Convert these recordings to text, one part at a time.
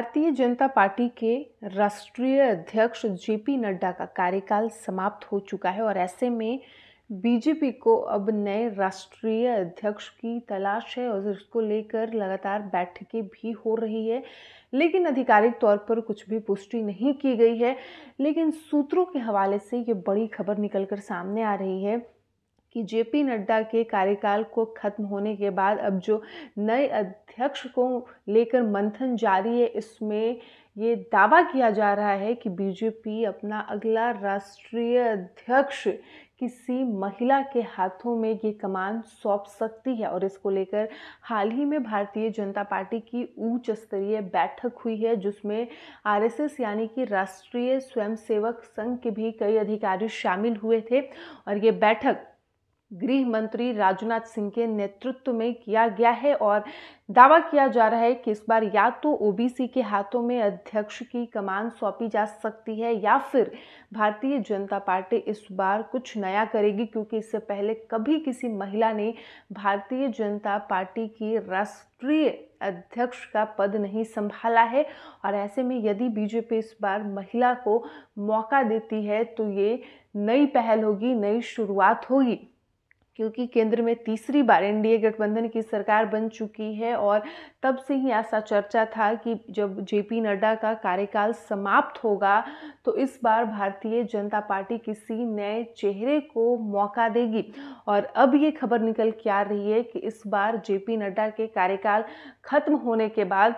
भारतीय जनता पार्टी के राष्ट्रीय अध्यक्ष जेपी नड्डा का कार्यकाल समाप्त हो चुका है और ऐसे में बीजेपी को अब नए राष्ट्रीय अध्यक्ष की तलाश है और इसको लेकर लगातार बैठकें भी हो रही है लेकिन आधिकारिक तौर पर कुछ भी पुष्टि नहीं की गई है लेकिन सूत्रों के हवाले से ये बड़ी खबर निकलकर सामने आ रही है कि जेपी नड्डा के कार्यकाल को खत्म होने के बाद अब जो नए अध्यक्ष को लेकर मंथन जारी है इसमें ये दावा किया जा रहा है कि बीजेपी अपना अगला राष्ट्रीय अध्यक्ष किसी महिला के हाथों में ये कमान सौंप सकती है और इसको लेकर हाल ही में भारतीय जनता पार्टी की उच्च स्तरीय बैठक हुई है जिसमें आरएसएस यानी कि राष्ट्रीय स्वयंसेवक संघ के भी कई अधिकारी शामिल हुए थे और ये बैठक गृह मंत्री राजनाथ सिंह के नेतृत्व में किया गया है और दावा किया जा रहा है कि इस बार या तो ओबीसी के हाथों में अध्यक्ष की कमान सौंपी जा सकती है या फिर भारतीय जनता पार्टी इस बार कुछ नया करेगी क्योंकि इससे पहले कभी किसी महिला ने भारतीय जनता पार्टी की राष्ट्रीय अध्यक्ष का पद नहीं संभाला है और ऐसे में यदि बीजेपी इस बार महिला को मौका देती है तो ये नई पहल होगी नई शुरुआत होगी क्योंकि केंद्र में तीसरी बार एनडीए गठबंधन की सरकार बन चुकी है और तब से ही ऐसा चर्चा था कि जब जेपी नड्डा का कार्यकाल समाप्त होगा तो इस बार भारतीय जनता पार्टी किसी नए चेहरे को मौका देगी और अब ये खबर निकल के आ रही है कि इस बार जेपी नड्डा के कार्यकाल खत्म होने के बाद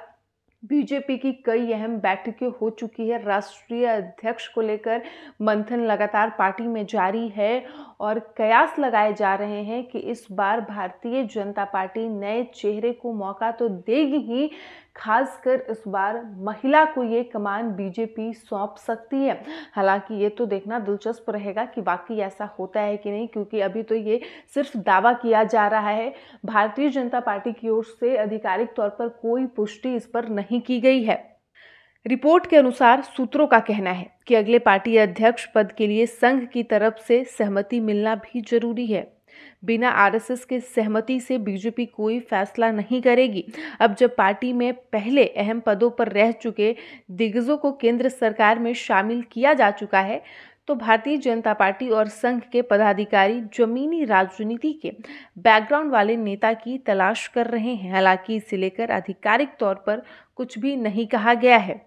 बीजेपी की कई अहम बैठकें हो चुकी है राष्ट्रीय अध्यक्ष को लेकर मंथन लगातार पार्टी में जारी है और कयास लगाए जा रहे हैं कि इस बार भारतीय जनता पार्टी नए चेहरे को मौका तो देगी ही खासकर इस बार महिला को ये कमान बीजेपी सौंप सकती है हालांकि ये तो देखना दिलचस्प रहेगा कि वाकई ऐसा होता है कि नहीं क्योंकि अभी तो ये सिर्फ दावा किया जा रहा है भारतीय जनता पार्टी की ओर से आधिकारिक तौर पर कोई पुष्टि इस पर नहीं की गई है रिपोर्ट के अनुसार सूत्रों का कहना है कि अगले पार्टी अध्यक्ष पद के लिए संघ की तरफ से सहमति मिलना भी जरूरी है बिना आरएसएस के सहमति से बीजेपी कोई फैसला नहीं करेगी अब जब पार्टी में पहले अहम पदों पर रह चुके दिग्गजों को केंद्र सरकार में शामिल किया जा चुका है तो भारतीय जनता पार्टी और संघ के पदाधिकारी जमीनी राजनीति के बैकग्राउंड वाले नेता की तलाश कर रहे हैं हालांकि इसे लेकर आधिकारिक तौर पर कुछ भी नहीं कहा गया है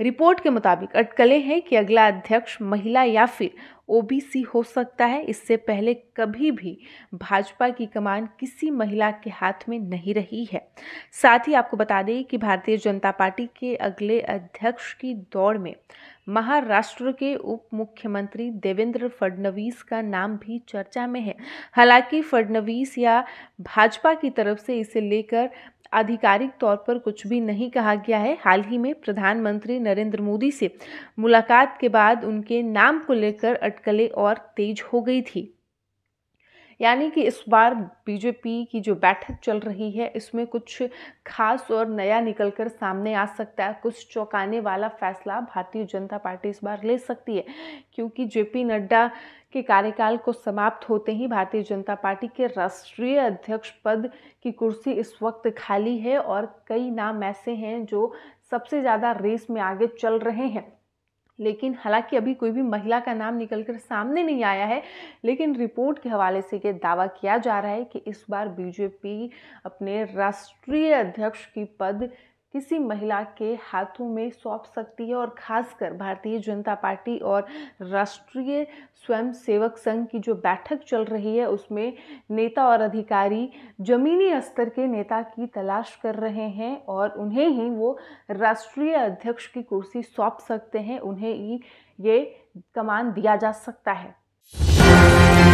रिपोर्ट के मुताबिक अटकलें हैं कि अगला अध्यक्ष महिला या फिर ओबीसी हो सकता है इससे पहले कभी भी भाजपा की कमान किसी महिला के हाथ में नहीं रही है साथ ही आपको बता दें कि भारतीय जनता पार्टी के अगले अध्यक्ष की दौड़ में महाराष्ट्र के उप मुख्यमंत्री देवेंद्र फडणवीस का नाम भी चर्चा में है हालांकि फडणवीस या भाजपा की तरफ से इसे लेकर आधिकारिक तौर पर कुछ भी नहीं कहा गया है हाल ही में प्रधानमंत्री नरेंद्र मोदी से मुलाकात के बाद उनके नाम को लेकर अटकलें और तेज हो गई थी यानी कि इस बार बीजेपी की जो बैठक चल रही है इसमें कुछ खास और नया निकलकर सामने आ सकता है कुछ चौंकाने वाला फैसला भारतीय जनता पार्टी इस बार ले सकती है क्योंकि जेपी नड्डा के कार्यकाल को समाप्त होते ही भारतीय जनता पार्टी के राष्ट्रीय अध्यक्ष पद की कुर्सी इस वक्त खाली है और कई नाम ऐसे हैं जो सबसे ज़्यादा रेस में आगे चल रहे हैं लेकिन हालांकि अभी कोई भी महिला का नाम निकलकर सामने नहीं आया है लेकिन रिपोर्ट के हवाले से ये दावा किया जा रहा है कि इस बार बीजेपी अपने राष्ट्रीय अध्यक्ष की पद किसी महिला के हाथों में सौंप सकती है और खासकर भारतीय जनता पार्टी और राष्ट्रीय स्वयंसेवक संघ की जो बैठक चल रही है उसमें नेता और अधिकारी जमीनी स्तर के नेता की तलाश कर रहे हैं और उन्हें ही वो राष्ट्रीय अध्यक्ष की कुर्सी सौंप सकते हैं उन्हें ही ये कमान दिया जा सकता है